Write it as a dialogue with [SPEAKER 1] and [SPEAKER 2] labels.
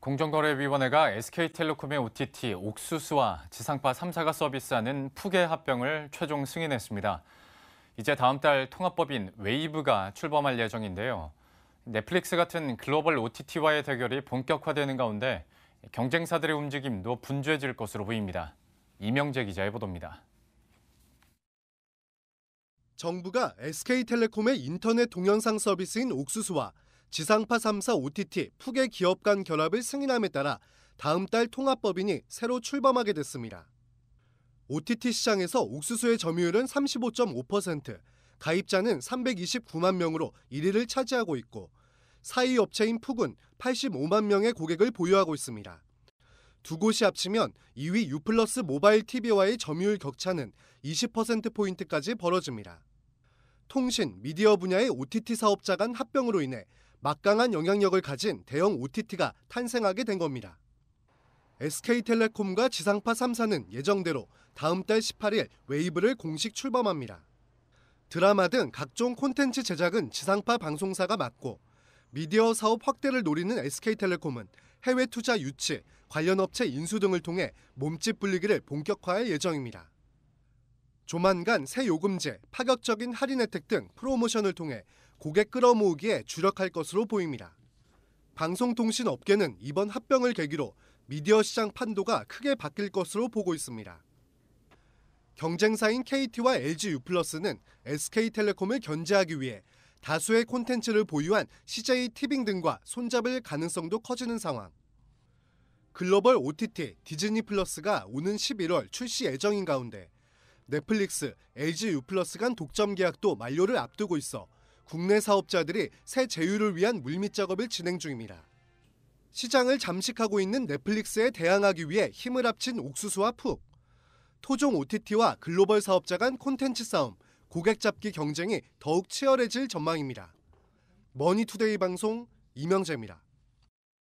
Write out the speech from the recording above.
[SPEAKER 1] 공정거래위원회가 SK텔레콤의 OTT 옥수수와 지상파 3사가 서비스하는 푸게 합병을 최종 승인했습니다. 이제 다음 달 통합법인 웨이브가 출범할 예정인데요. 넷플릭스 같은 글로벌 OTT와의 대결이 본격화되는 가운데 경쟁사들의 움직임도 분주해질 것으로 보입니다. 이명재 기자의 보도입니다.
[SPEAKER 2] 정부가 SK텔레콤의 인터넷 동영상 서비스인 옥수수와 지상파 3사 OTT 푸게 기업 간 결합을 승인함에 따라 다음 달 통합법인이 새로 출범하게 됐습니다. OTT 시장에서 옥수수의 점유율은 35.5%, 가입자는 329만 명으로 1위를 차지하고 있고 사이 업체인 푹은 85만 명의 고객을 보유하고 있습니다. 두 곳이 합치면 2위 유플러스 모바일 TV와의 점유율 격차는 20%포인트까지 벌어집니다. 통신, 미디어 분야의 OTT 사업자 간 합병으로 인해 막강한 영향력을 가진 대형 OTT가 탄생하게 된 겁니다. SK텔레콤과 지상파 3사는 예정대로 다음 달 18일 웨이브를 공식 출범합니다. 드라마 등 각종 콘텐츠 제작은 지상파 방송사가 맡고 미디어 사업 확대를 노리는 SK텔레콤은 해외 투자 유치, 관련 업체 인수 등을 통해 몸집 불리기를 본격화할 예정입니다. 조만간 새 요금제, 파격적인 할인 혜택 등 프로모션을 통해 고객 끌어모으기에 주력할 것으로 보입니다. 방송통신업계는 이번 합병을 계기로 미디어 시장 판도가 크게 바뀔 것으로 보고 있습니다. 경쟁사인 KT와 LGU+는 SK텔레콤을 견제하기 위해 다수의 콘텐츠를 보유한 CJ 티빙 등과 손잡을 가능성도 커지는 상황. 글로벌 OTT 디즈니 플러스가 오는 11월 출시 예정인 가운데 넷플릭스, LG U+ 간 독점 계약도 만료를 앞두고 있어 국내 사업자들이 새 제휴를 위한 물밑 작업을 진행 중입니다. 시장을 잠식하고 있는 넷플릭스에 대항하기 위해 힘을 합친 옥수수와 푹. 토종 OTT와 글로벌 사업자 간 콘텐츠 싸움, 고객 잡기 경쟁이 더욱 치열해질 전망입니다. 머니투데이 방송 이명재입니다.